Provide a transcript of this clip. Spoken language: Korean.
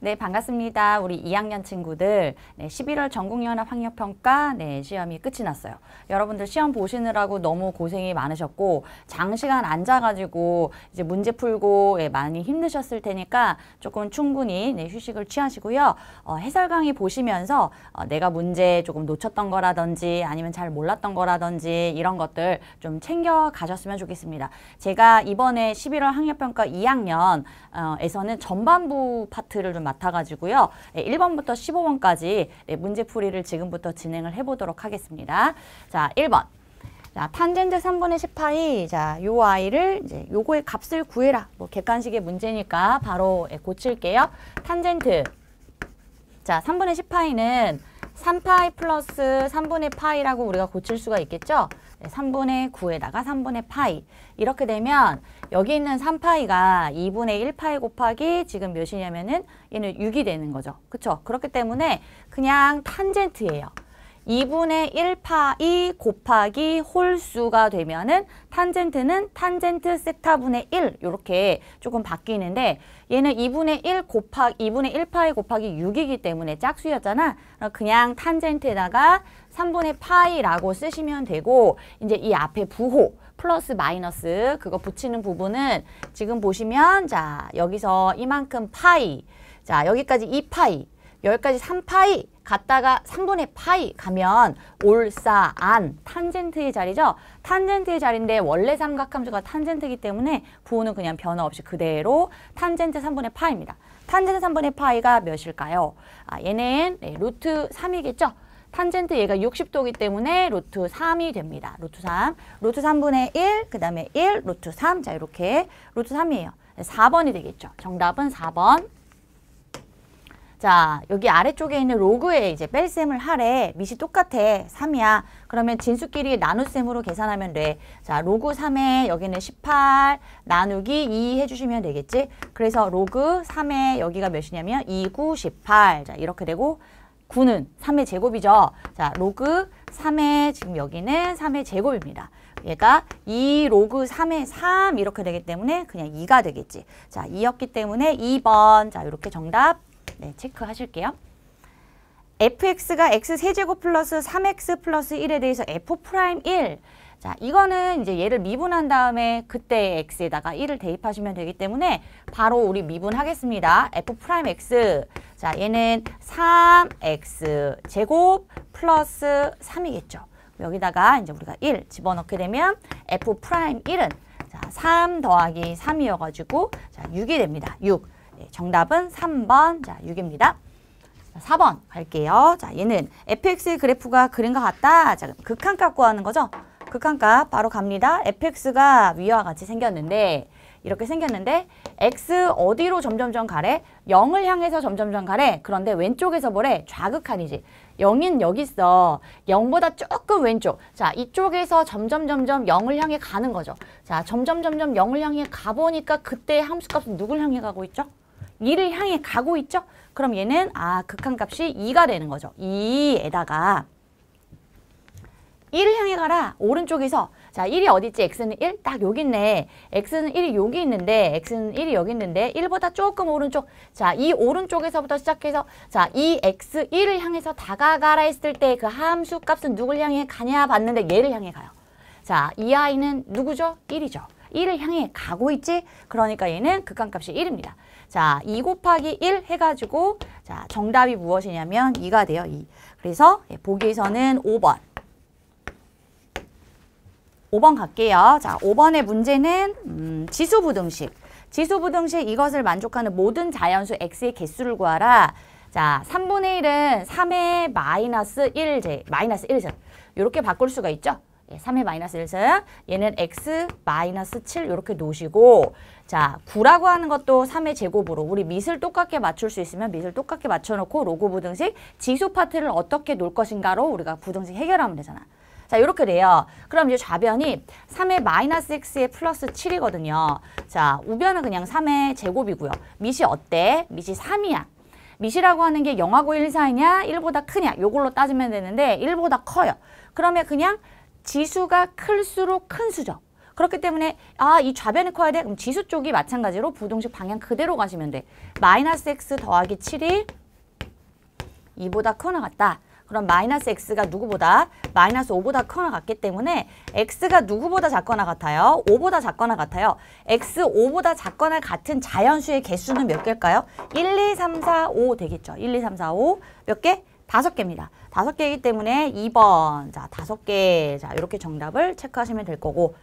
네, 반갑습니다. 우리 2학년 친구들. 네, 11월 전국연합 학력평가 네, 시험이 끝이 났어요. 여러분들 시험 보시느라고 너무 고생이 많으셨고 장시간 앉아가지고 이제 문제 풀고 예, 많이 힘드셨을 테니까 조금 충분히 네, 휴식을 취하시고요. 어, 해설 강의 보시면서 어, 내가 문제 조금 놓쳤던 거라든지 아니면 잘 몰랐던 거라든지 이런 것들 좀 챙겨 가셨으면 좋겠습니다. 제가 이번에 11월 학력평가 2학년에서는 어, 전반부 파트를 좀 맡아가지고요. 1번부터 예, 15번까지 예, 문제풀이를 지금부터 진행을 해보도록 하겠습니다. 자, 1번. 자, 탄젠트 3분의 10파이, 자, 요 아이를 이제 요거의 값을 구해라. 뭐 객관식의 문제니까 바로 예, 고칠게요. 탄젠트. 자, 3분의 10파이는 3파이 플러스 3분의 파이라고 우리가 고칠 수가 있겠죠? 네, 3분의 9에다가 3분의 파이. 이렇게 되면 여기 있는 3파이가 2분의 1파이 곱하기 지금 몇이냐면은 얘는 6이 되는 거죠. 그렇죠? 그렇기 때문에 그냥 탄젠트예요. 2분의 1파이 곱하기 홀수가 되면은 탄젠트는 탄젠트 세타분의 1 이렇게 조금 바뀌는데 얘는 2분의 1 곱하기 2분의 1파이 곱하기 6이기 때문에 짝수였잖아. 그냥 탄젠트에다가 3분의 파이라고 쓰시면 되고 이제 이 앞에 부호 플러스 마이너스 그거 붙이는 부분은 지금 보시면 자 여기서 이만큼 파이 자 여기까지 2파이 여기까지 3파이 갔다가 3분의 파이 가면 올사, 안, 탄젠트의 자리죠. 탄젠트의 자리인데 원래 삼각함수가 탄젠트이기 때문에 부호는 그냥 변화 없이 그대로 탄젠트 3분의 파입니다. 탄젠트 3분의 파이가 몇일까요? 아, 얘는 네, 루트 3이겠죠. 탄젠트 얘가 60도이기 때문에 루트 3이 됩니다. 루트 3, 루트 3분의 1, 그 다음에 1, 루트 3, 자 이렇게 루트 3이에요. 4번이 되겠죠. 정답은 4번. 자, 여기 아래쪽에 있는 로그에 이제 뺄셈을 하래. 밑이 똑같아. 3이야. 그러면 진수끼리 나눗셈으로 계산하면 돼. 자, 로그 3에 여기는 18 나누기 2 해주시면 되겠지? 그래서 로그 3에 여기가 몇이냐면 2, 9, 18. 자, 이렇게 되고 9는 3의 제곱이죠. 자, 로그 3에 지금 여기는 3의 제곱입니다. 얘가 2 로그 3의 3 이렇게 되기 때문에 그냥 2가 되겠지. 자, 2였기 때문에 2번. 자, 이렇게 정답 네, 체크하실게요. fx가 x세제곱 플러스 3x 플러스 1에 대해서 f 프라임 1. 자, 이거는 이제 얘를 미분한 다음에 그때 x에다가 1을 대입하시면 되기 때문에 바로 우리 미분하겠습니다. f 프라임 x. 자, 얘는 3x 제곱 플러스 3이겠죠. 여기다가 이제 우리가 1 집어넣게 되면 f 프라임 1은 자, 3 더하기 3이어가지고 자, 6이 됩니다. 6. 네, 정답은 3번, 자 6입니다. 4번 갈게요. 자, 얘는 fx의 그래프가 그린것 같다. 자, 그럼 극한값 구하는 거죠. 극한값 바로 갑니다. fx가 위와 같이 생겼는데 이렇게 생겼는데 x 어디로 점점점 가래? 0을 향해서 점점점 가래. 그런데 왼쪽에서 뭐래? 좌극한이지. 0인 여기 있어. 0보다 조금 왼쪽. 자, 이쪽에서 점점점점 0을 향해 가는 거죠. 자, 점점점점 0을 향해 가보니까 그때 함수값은 누굴 향해 가고 있죠? 2를 향해 가고 있죠? 그럼 얘는 아 극한값이 2가 되는 거죠. 2에다가 1을 향해 가라. 오른쪽에서 자 1이 어디 있지? x는 1? 딱 여기 있네. x는 1이 여기 있는데 x는 1이 여기 있는데 1보다 조금 오른쪽 자 이 오른쪽에서부터 시작해서 자 2x 1을 향해서 다가가라 했을 때 그 함수값은 누굴 향해 가냐 봤는데 얘를 향해 가요. 자이 아이는 누구죠? 1이죠. 1을 향해 가고 있지? 그러니까 얘는 극한값이 1입니다. 자, 2 곱하기 1 해가지고 자 정답이 무엇이냐면 2가 돼요. 2. 그래서 예, 보기에서는 5번. 5번 갈게요. 자, 5번의 문제는 음, 지수부등식. 지수부등식 이것을 만족하는 모든 자연수 x의 개수를 구하라. 자, 3분의 1은 3의 마이너스 1제, 마이너스 1제. 이렇게 바꿀 수가 있죠. 예, 3의 마이너스 1승 얘는 x 마이너스 7 이렇게 놓으시고 자 9라고 하는 것도 3의 제곱으로 우리 밑을 똑같게 맞출 수 있으면 밑을 똑같게 맞춰놓고 로그 부등식 지수 파트를 어떻게 놓을 것인가로 우리가 부등식 해결하면 되잖아. 자 이렇게 돼요. 그럼 이제 좌변이 3의 마이너스 x의 플러스 7이거든요. 자 우변은 그냥 3의 제곱이고요. 밑이 어때? 밑이 3이야. 밑이라고 하는 게 0하고 1 사이냐 1보다 크냐 요걸로 따지면 되는데 1보다 커요. 그러면 그냥 지수가 클수록 큰 수죠. 그렇기 때문에 아 이 좌변이 커야 돼? 그럼 지수 쪽이 마찬가지로 부동식 방향 그대로 가시면 돼. 마이너스 x 더하기 7이 2보다 커나 갔다 그럼 마이너스 x가 누구보다 마이너스 5보다 커나 갔기 때문에 x가 누구보다 작거나 같아요? 5보다 작거나 같아요. x 5보다 작거나 같은 자연수의 개수는 몇 개일까요? 1, 2, 3, 4, 5 되겠죠. 1, 2, 3, 4, 5 몇 개? 다섯 개입니다. 다섯 개이기 때문에 2번. 자, 다섯 개. 자, 이렇게 정답을 체크하시면 될 거고